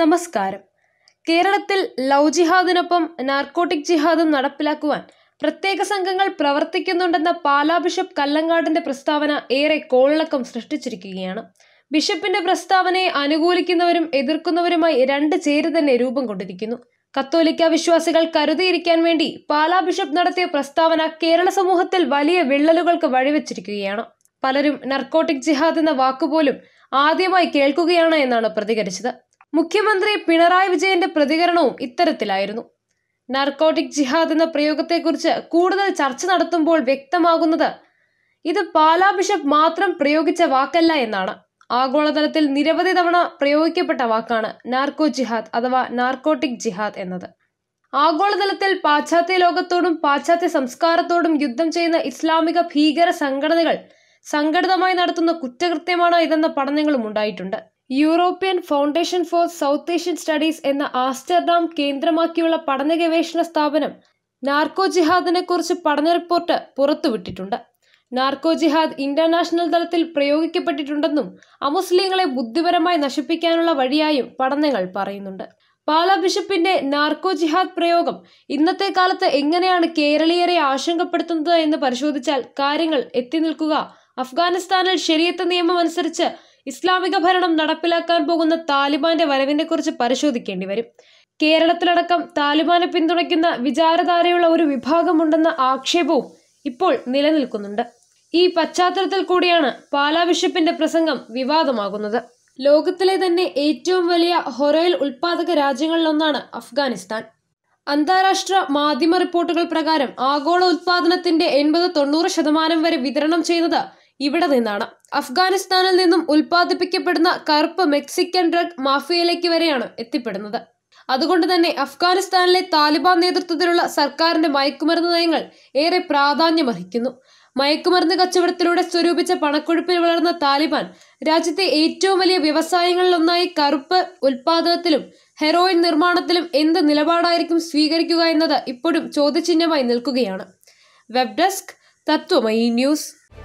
നമസ്കാരം കേരളത്തിൽ love ജിഹാദിനൊപ്പം narcotic ജിഹാദും നടപ്പിലാക്കുവാൻ പ്രത്യേക സംഘങ്ങൾ പ്രവർത്തിക്കുന്നുണ്ടെന്ന പാലാ ബിഷപ്പ് കല്ലങ്കാടിന്റെ പ്രസ്താവന ഏറെ കോളിളക്കം സൃഷ്ടിച്ചിരിക്കുകയാണ് ബിഷപ്പിന്റെ പ്രസ്താവനയെ അനുകൂലിക്കുന്നവരും എതിർക്കുന്നവരുമായി രണ്ട് ചേരി തന്നെ രൂപം കൊണ്ടിരിക്കുന്നു കത്തോലിക്ക വിശ്വാസികൾ കരുതിയിരിക്കാൻ വേണ്ടി പാലാ ബിഷപ്പ് നടത്തിയ പ്രസ്താവന കേരള സമൂഹത്തിൽ വലിയ വിള്ളലുകൾക്ക് വഴിവെച്ചിരിക്കുകയാണ് പലരും നർക്കോട്ടിക് ജിഹാദ് എന്ന വാക്കുപോലും ആദ്യമായി കേൾക്കുകയാണ് എന്നാണ് പ്രതികരിച്ചത് മുഖ്യമന്ത്രി പിണറായി വിജയന്റെ പ്രതികരണവും ഇത്തരത്തിലായിരുന്നു നർക്കോട്ടിക് ജിഹാദ് എന്ന പ്രയോഗത്തെക്കുറിച്ച് കൂടുതൽ ചർച്ച നടത്തുമ്പോൾ വ്യക്തമാകുന്നത് ഇത് പാലാ ബിഷപ്പ് മാത്രം പ്രയോഗിച്ച വാക്കല്ല എന്നാണ് ആഗോളതലത്തിൽ നിരവധി തവണ പ്രയോഗിക്കപ്പെട്ട വാക്കാണ് നാർക്കോ ജിഹാദ് അഥവാ നാർക്കോട്ടിക് ജിഹാദ് എന്നത് ആഗോളതലത്തിൽ പാശ്ചാത്യ ലോകത്തോടും പാശ്ചാത്യ സംസ്കാരത്തോടും യുദ്ധം ചെയ്യുന്ന ഇസ്ലാമിക ഭീകര സംഘടനകൾ സംഘടിതമായി നടത്തുന്ന കുറ്റകൃത്യമാണ് ഇതെന്ന പഠനങ്ങളും ഉണ്ടായിട്ടുണ്ട് European Foundation for South Asian Studies എന്ന ആസ്റ്റർഡാം കേന്ദ്രമാക്കിയുള്ള പഠന ഗവേഷണ സ്ഥാപനം നാർക്കോ ജിഹാദിനെക്കുറിച്ച് പഠന റിപ്പോർട്ട് പുറത്തുവിട്ടിട്ടുണ്ട് നാർക്കോ ജിഹാദ് ഇന്റർനാഷണൽ തലത്തിൽ പ്രയോഗിക്കപ്പെട്ടിട്ടുണ്ടെന്നും അമുസ്ലിങ്ങളെ ബുദ്ധിപരമായി നശിപ്പിക്കാനുള്ള വഴിയായും പഠനങ്ങൾ പറയുന്നുണ്ട് പാലാ ബിഷപ്പിന്റെ നാർക്കോ ജിഹാദ് പ്രയോഗം ഇന്നത്തെ കാലത്ത് എങ്ങനെയാണ് കേരളീയരെ ആശങ്കപ്പെടുത്തുന്നത് എന്ന് പരിശോധിച്ചാൽ കാര്യങ്ങൾ എത്തി നിൽക്കുക അഫ്ഗാനിസ്ഥാനിൽ ശരിയത്ത നിയമം അനുസരിച്ച് ഇസ്ലാമിക ഭരണം നടപ്പിലാക്കാൻ പോകുന്ന താലിബാന്റെ വരവിനെ കുറിച്ച് പരിശോധിക്കേണ്ടി വരും കേരളത്തിലടക്കം താലിബാനെ പിന്തുണയ്ക്കുന്ന വിചാരധാരയുള്ള ഒരു വിഭാഗമുണ്ടെന്ന ആക്ഷേപവും ഇപ്പോൾ നിലനിൽക്കുന്നുണ്ട് ഈ പശ്ചാത്തലത്തിൽ കൂടിയാണ് പാലാ ബിഷപ്പിന്റെ പ്രസംഗം വിവാദമാകുന്നത് ലോകത്തിലെ തന്നെ ഏറ്റവും വലിയ ഹൊറയിൽ ഉൽപാദക രാജ്യങ്ങളിലൊന്നാണ് അഫ്ഗാനിസ്ഥാൻ അന്താരാഷ്ട്ര മാധ്യമ റിപ്പോർട്ടുകൾ പ്രകാരം ആഗോള ഉൽപാദനത്തിന്റെ എൺപത് തൊണ്ണൂറ് ശതമാനം വരെ വിതരണം ചെയ്യുന്നത് ഇവിടെ നിന്നാണ് അഫ്ഗാനിസ്ഥാനിൽ നിന്നും ഉൽപ്പാദിപ്പിക്കപ്പെടുന്ന കറുപ്പ് മെക്സിക്കൻ ഡ്രഗ് മാഫിയയിലേക്ക് വരെയാണ് എത്തിപ്പെടുന്നത് അതുകൊണ്ട് തന്നെ അഫ്ഗാനിസ്ഥാനിലെ താലിബാൻ നേതൃത്വത്തിലുള്ള സർക്കാരിന്റെ മയക്കുമരുന്ന് നയങ്ങൾ ഏറെ പ്രാധാന്യമർഹിക്കുന്നു മയക്കുമരുന്ന് കച്ചവടത്തിലൂടെ സ്വരൂപിച്ച പണക്കൊഴുപ്പിൽ വളർന്ന താലിബാൻ രാജ്യത്തെ ഏറ്റവും വലിയ വ്യവസായങ്ങളിലൊന്നായി കറുപ്പ് ഉൽപാദനത്തിലും ഹെറോയിൻ നിർമ്മാണത്തിലും എന്ത് നിലപാടായിരിക്കും സ്വീകരിക്കുക എന്നത് ഇപ്പോഴും ചോദ്യചിഹ്നമായി നിൽക്കുകയാണ് വെബ് ഡെസ്ക് തത്വമയി ന്യൂസ്